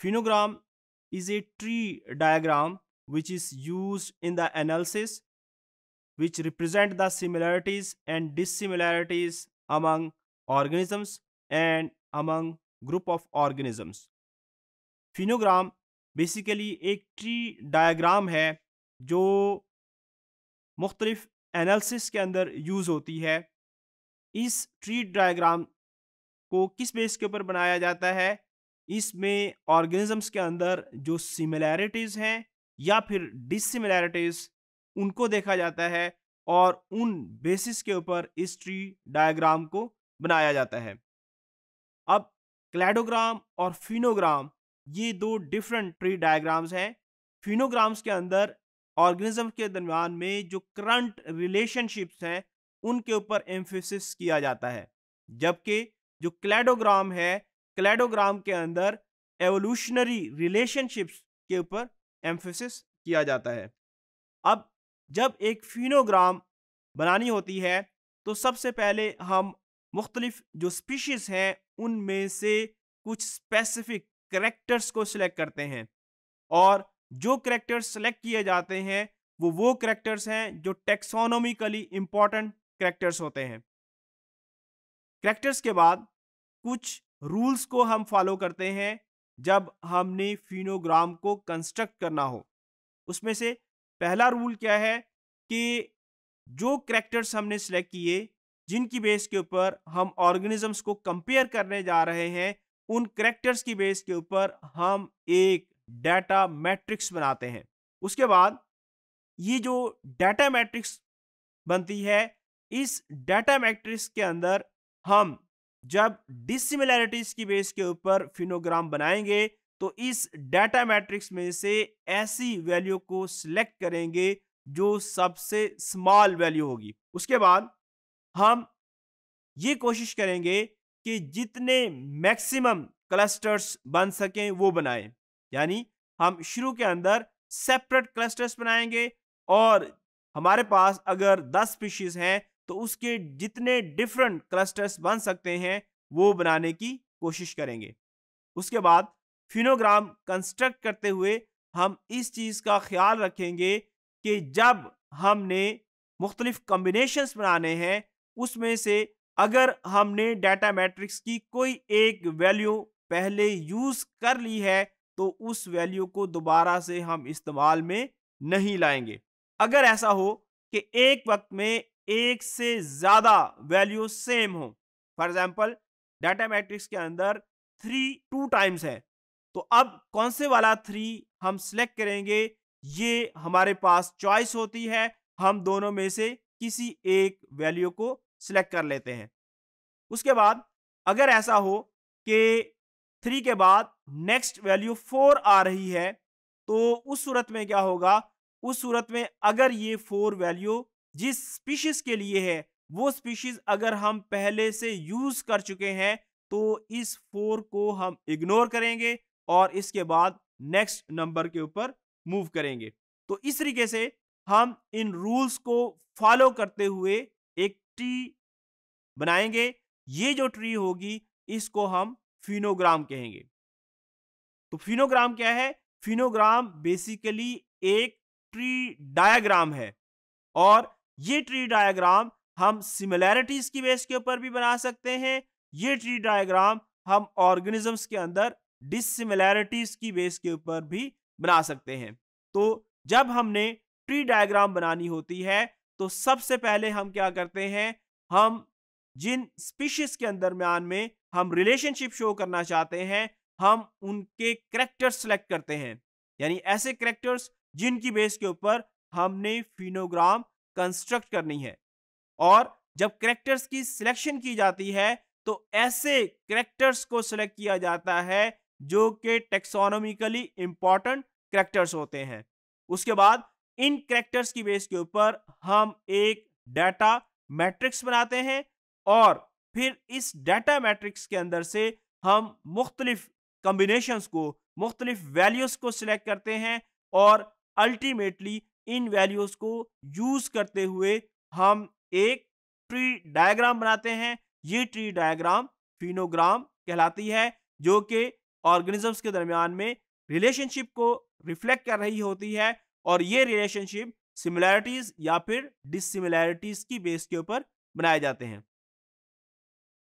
Phenogram is a tree diagram which is used in the analysis which represent the similarities and dissimilarities among organisms and among group of organisms. Phenogram basically एक tree diagram hai jo mukhtalif analysis ke andar use hoti hai is tree diagram को किस base के ऊपर बनाया जाता है इसमें organisms के अंदर जो सिमिलैरिटीज़ हैं या फिर डिसिमिलैरिटीज़ उनको देखा जाता है और उन बेसिस के ऊपर इस ट्री डायग्राम को बनाया जाता है अब क्लैडोग्राम और फिनोग्राम ये दो डिफरेंट ट्री डायग्राम्स हैं फिनोग्राम्स के अंदर ऑर्गेनिज्म के दरमियान में जो करंट रिलेशनशिप्स हैं उनके ऊपर एम्फोसिस किया जाता है जबकि जो क्लैडोग्राम है क्लेडोग्राम के अंदर एवोल्यूशनरी रिलेशनशिप्स के ऊपर एम्फोसिस किया जाता है अब जब एक फिनोग्राम बनानी होती है तो सबसे पहले हम मुख्तलिफ जो स्पीशीज़ हैं उनमें से कुछ स्पेसिफिक करेक्टर्स को सिलेक्ट करते हैं और जो करेक्टर्स सेलेक्ट किए जाते हैं वो वो करेक्टर्स हैं जो टेक्सोनोमिकली इम्पॉर्टेंट करेक्टर्स होते हैं करेक्टर्स के बाद कुछ रूल्स को हम फॉलो करते हैं जब हमने फिनोग्राम को कंस्ट्रक्ट करना हो उसमें से पहला रूल क्या है कि जो करेक्टर्स हमने सेलेक्ट किए जिनकी बेस के ऊपर हम ऑर्गेनिजम्स को कंपेयर करने जा रहे हैं उन करेक्टर्स की बेस के ऊपर हम एक डाटा मैट्रिक्स बनाते हैं उसके बाद ये जो डाटा मैट्रिक्स बनती है इस डाटा मैट्रिक्स के अंदर हम जब डिसिमिलैरिटीज की बेस के ऊपर फिनोग्राम बनाएंगे तो इस डाटा मैट्रिक्स में से ऐसी वैल्यू को सिलेक्ट करेंगे जो सबसे स्मॉल वैल्यू होगी उसके बाद हम ये कोशिश करेंगे कि जितने मैक्सिमम क्लस्टर्स बन सकें वो बनाएं यानी हम शुरू के अंदर सेपरेट क्लस्टर्स बनाएंगे और हमारे पास अगर 10 स्पीशीज हैं तो उसके जितने डिफरेंट क्लस्टर्स बन सकते हैं वो बनाने की कोशिश करेंगे उसके बाद फिनोग्राम कंस्ट्रक्ट करते हुए हम इस चीज़ का ख्याल रखेंगे कि जब हमने मुख्तलिफ़ कम्बिनेशन बनाने हैं उसमें से अगर हमने डाटा मैट्रिक्स की कोई एक वैल्यू पहले यूज़ कर ली है तो उस वैल्यू को दोबारा से हम इस्तेमाल में नहीं लाएंगे अगर ऐसा हो कि एक वक्त में एक से ज्यादा वैल्यू सेम हो फॉर एग्जाम्पल डाटा मैट्रिक्स के अंदर थ्री टू टाइम्स है तो अब कौन से वाला थ्री हम सिलेक्ट करेंगे ये हमारे पास चॉइस होती है हम दोनों में से किसी एक वैल्यू को सिलेक्ट कर लेते हैं उसके बाद अगर ऐसा हो कि थ्री के बाद नेक्स्ट वैल्यू फोर आ रही है तो उस सूरत में क्या होगा उस सूरत में अगर ये फोर वैल्यू जिस स्पीशीज के लिए है वो स्पीशीज अगर हम पहले से यूज कर चुके हैं तो इस फोर को हम इग्नोर करेंगे और इसके बाद नेक्स्ट नंबर के ऊपर मूव करेंगे तो इस तरीके से हम इन रूल्स को फॉलो करते हुए एक ट्री बनाएंगे ये जो ट्री होगी इसको हम फिनोग्राम कहेंगे तो फिनोग्राम क्या है फिनोग्राम बेसिकली एक ट्री डायग्राम है और ये ट्री डायग्राम हम सिमिलैरिटीज की बेस के ऊपर भी बना सकते हैं ये ट्री डायग्राम हम ऑर्गेनिजम्स के अंदर डिसिमिलैरिटीज की बेस के ऊपर भी बना सकते हैं तो जब हमने ट्री डायग्राम बनानी होती है तो सबसे पहले हम क्या करते हैं हम जिन स्पीशीज के दरम्यान में हम रिलेशनशिप शो करना चाहते हैं हम उनके करेक्टर्स सेलेक्ट करते हैं यानी ऐसे करेक्टर्स जिनकी बेस के ऊपर हमने फिनोग्राम कंस्ट्रक्ट करनी है और जब करेक्टर्स की सिलेक्शन की जाती है तो ऐसे करेक्टर्स को सिलेक्ट किया जाता है जो कि टेक्सोनोमिकली इंपॉर्टेंट करेक्टर्स होते हैं उसके बाद इन करेक्टर्स की बेस के ऊपर हम एक डाटा मैट्रिक्स बनाते हैं और फिर इस डाटा मैट्रिक्स के अंदर से हम मुख्तलिफ कम्बिनेशंस को मुख्तलिफ वैल्यूज़ को सिलेक्ट करते हैं और अल्टीमेटली इन वैल्यूज को यूज करते हुए हम एक ट्री डायग्राम बनाते हैं ये ट्री डायग्राम फिनोग्राम कहलाती है जो कि ऑर्गेनिजम्स के दरमियान में रिलेशनशिप को रिफ्लेक्ट कर रही होती है और ये रिलेशनशिप सिमिलैरिटीज या फिर डिसिमिलैरिटीज की बेस के ऊपर बनाए जाते हैं